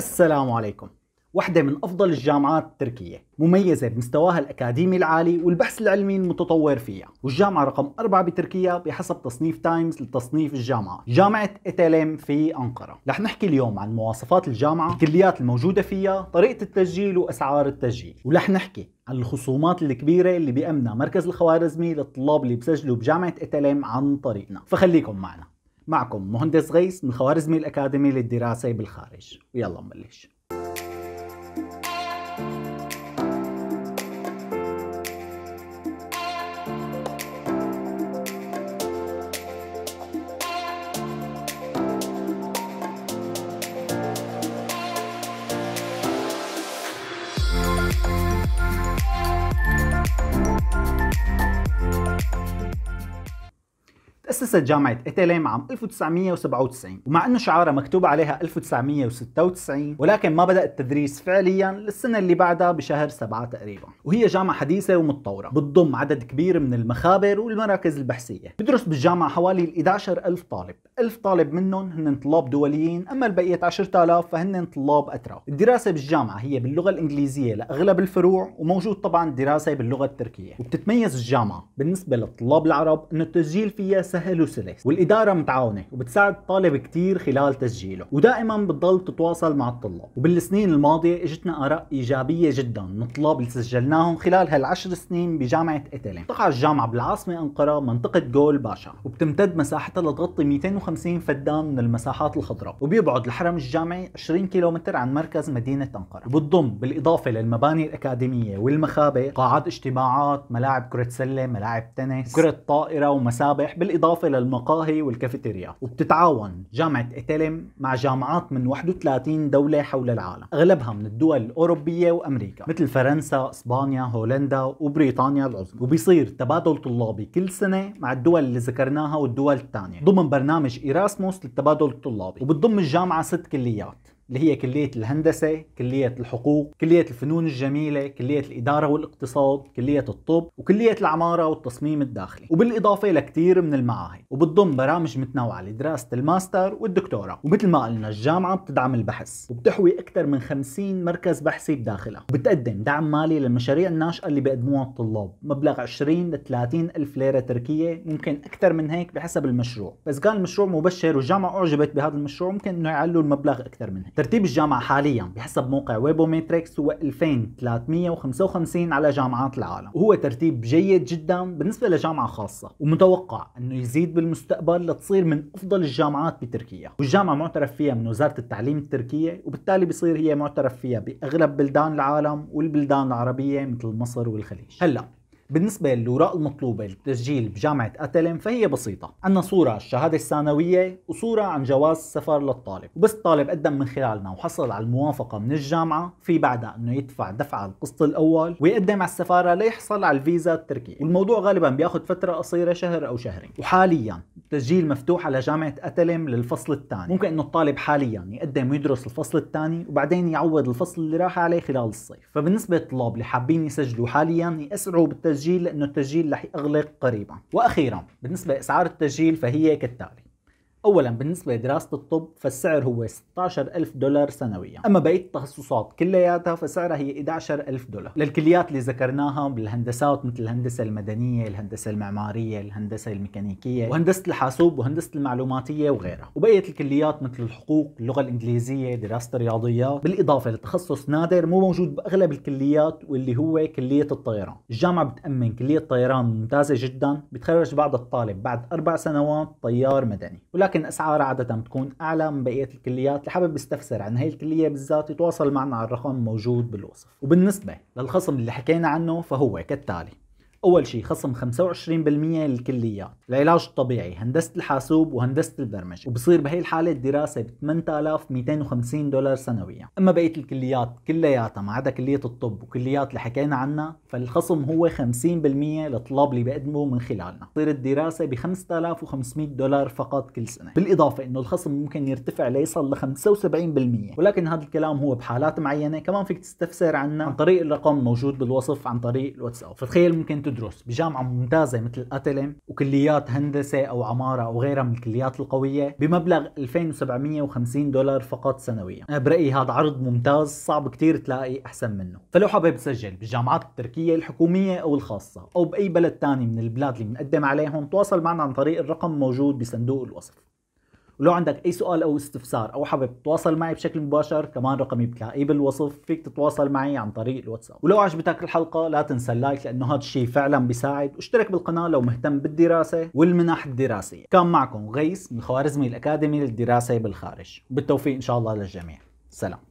السلام عليكم واحدة من أفضل الجامعات التركية مميزة بمستواها الأكاديمي العالي والبحث العلمي المتطور فيها والجامعة رقم أربعة بتركيا بحسب تصنيف تايمز لتصنيف الجامعة جامعة إتاليم في أنقرة رح نحكي اليوم عن مواصفات الجامعة الكليات الموجودة فيها طريقة التسجيل وأسعار التسجيل ورح نحكي عن الخصومات الكبيرة اللي بيأمنها مركز الخوارزمي للطلاب اللي بسجلوا بجامعة إتاليم عن طريقنا فخليكم معنا معكم مهندس غيث من خوارزمي الأكاديمي للدراسة بالخارج ويلا نبلش تأسست جامعة إتليم عام 1997 ومع أنه شعارها مكتوب عليها 1996 ولكن ما بدأ التدريس فعليا للسنة اللي بعدها بشهر 7 تقريبا وهي جامعة حديثة ومتطورة بتضم عدد كبير من المخابر والمراكز البحثية بدرس بالجامعة حوالي 11 ألف طالب 1000 طالب منهم هن طلاب دوليين أما البقية 10000 فهن طلاب أتراك الدراسة بالجامعة هي باللغة الإنجليزية لأغلب الفروع وموجود طبعا دراسة باللغة التركية وبتتميز الجامعة بالنسبة للطلاب العرب أن التسجيل فيها سهل له والإدارة متعاونة وبتساعد الطالب كتير خلال تسجيله ودائما بتضل تتواصل مع الطلاب وبالسنين الماضية اجتنا آراء إيجابية جدا من الطلاب اللي سجلناهم خلال هالعشر سنين بجامعة إتلم تقع الجامعة بالعاصمة أنقرة منطقة جول باشا وبتمتد مساحتها لتغطي 250 فدان من المساحات الخضراء وبيبعد الحرم الجامعي 20 كيلومتر عن مركز مدينة أنقرة وبتضم بالإضافة للمباني الأكاديمية والمخابئ قاعات اجتماعات ملاعب كرة سلة ملاعب تنس كرة طائرة ومسابح بالإضافة بالإضافة للمقاهي والكافيتيريا وبتتعاون جامعة إتلم مع جامعات من 31 دولة حول العالم أغلبها من الدول الأوروبية وأمريكا مثل فرنسا، إسبانيا، هولندا وبريطانيا العظمى وبيصير تبادل طلابي كل سنة مع الدول اللي ذكرناها والدول الثانية ضمن برنامج إيراسموس للتبادل الطلابي وبتضم الجامعة ست كليات اللي هي كلية الهندسة، كلية الحقوق، كلية الفنون الجميلة، كلية الإدارة والاقتصاد، كلية الطب، وكلية العمارة والتصميم الداخلي، وبالإضافة لكثير من المعاهد، وبتضم برامج متنوعة لدراسة الماستر والدكتوراه، ومثل ما قلنا الجامعة بتدعم البحث، وبتحوي أكثر من 50 مركز بحثي بداخلها، وبتقدم دعم مالي للمشاريع الناشئة اللي بيقدموها الطلاب، مبلغ 20 ل 30 ألف ليرة تركية، ممكن أكثر من هيك بحسب المشروع، بس كان المشروع مبشر والجامعة أعجبت بهذا المشروع ممكن إنه يعلوا المبلغ أكثر من هيك. ترتيب الجامعة حاليا بحسب موقع ويبو ماتريكس هو 2355 على جامعات العالم وهو ترتيب جيد جدا بالنسبة لجامعة خاصة ومتوقع انه يزيد بالمستقبل لتصير من افضل الجامعات بتركيا والجامعة معترف فيها من وزارة التعليم التركية وبالتالي بصير هي معترف فيها باغلب بلدان العالم والبلدان العربية مثل مصر والخليج هلأ بالنسبة للوراق المطلوبة للتسجيل بجامعة أتلم فهي بسيطة عندنا صورة عن الشهادة الثانوية وصورة عن جواز السفر للطالب وبس الطالب قدم من خلالنا وحصل على الموافقة من الجامعة في بعدها أنه يدفع دفعة القسط الأول ويقدم على السفارة ليحصل على الفيزا التركية والموضوع غالبا بياخد فترة قصيرة شهر أو شهرين وحاليا تسجيل مفتوح على جامعة أتلم للفصل الثاني ممكن أنه الطالب حاليا يقدم ويدرس الفصل الثاني وبعدين يعوض الفصل اللي راح عليه خلال الصيف فبالنسبة للطلاب اللي حابين يسجلوا حاليا يأسرعوا بالتسجيل لأنه التسجيل رح يغلق قريبا وأخيرا بالنسبة لأسعار التسجيل فهي كالتالي اولا بالنسبه لدراسه الطب فالسعر هو 16000 دولار سنويا اما بقيه التخصصات كلياتها فسعرها هي 11000 دولار للكليات اللي ذكرناها بالهندسات مثل الهندسه المدنيه الهندسه المعماريه الهندسه الميكانيكيه وهندسه الحاسوب وهندسه المعلوماتيه وغيرها وبقيه الكليات مثل الحقوق اللغه الانجليزيه دراسه الرياضيات بالاضافه لتخصص نادر مو موجود باغلب الكليات واللي هو كليه الطيران الجامعه بتامن كليه طيران ممتازه جدا بتخرج بعض الطالب بعد اربع سنوات طيار مدني ولكن ولكن اسعارها عاده بتكون اعلى من بقيه الكليات اللي حابب يستفسر عن هي الكليه بالذات يتواصل معنا على الرقم الموجود بالوصف وبالنسبه للخصم اللي حكينا عنه فهو كالتالي أول شيء خصم 25% للكليات العلاج الطبيعي هندسة الحاسوب وهندسة البرمجة وبصير بهي الحالة الدراسة ب 8250 دولار سنويا أما بقية الكليات كلياتها ما عدا كلية الطب وكليات اللي حكينا عنها فالخصم هو 50% للطلاب اللي بيقدموا من خلالنا بتصير الدراسة ب 5500 دولار فقط كل سنة بالإضافة إنه الخصم ممكن يرتفع ليصل ل 75% ولكن هذا الكلام هو بحالات معينة كمان فيك تستفسر عنه عن طريق الرقم موجود بالوصف عن طريق الواتساب فتخيل ممكن بتدرس بجامعة ممتازة مثل أتلم وكليات هندسة أو عمارة أو غيرها من الكليات القوية بمبلغ 2750 دولار فقط سنويا برأيي هذا عرض ممتاز صعب كتير تلاقي أحسن منه فلو حابب تسجل بالجامعات التركية الحكومية أو الخاصة أو بأي بلد تاني من البلاد اللي بنقدم عليهم تواصل معنا عن طريق الرقم موجود بصندوق الوصف ولو عندك اي سؤال او استفسار او حابب تتواصل معي بشكل مباشر كمان رقمي بتلاقيه بالوصف فيك تتواصل معي عن طريق الواتساب ولو عجبتك الحلقه لا تنسى اللايك لانه هذا الشيء فعلا بيساعد واشترك بالقناه لو مهتم بالدراسه والمنح الدراسيه كان معكم غيث من خوارزمي الاكاديمي للدراسه بالخارج بالتوفيق ان شاء الله للجميع سلام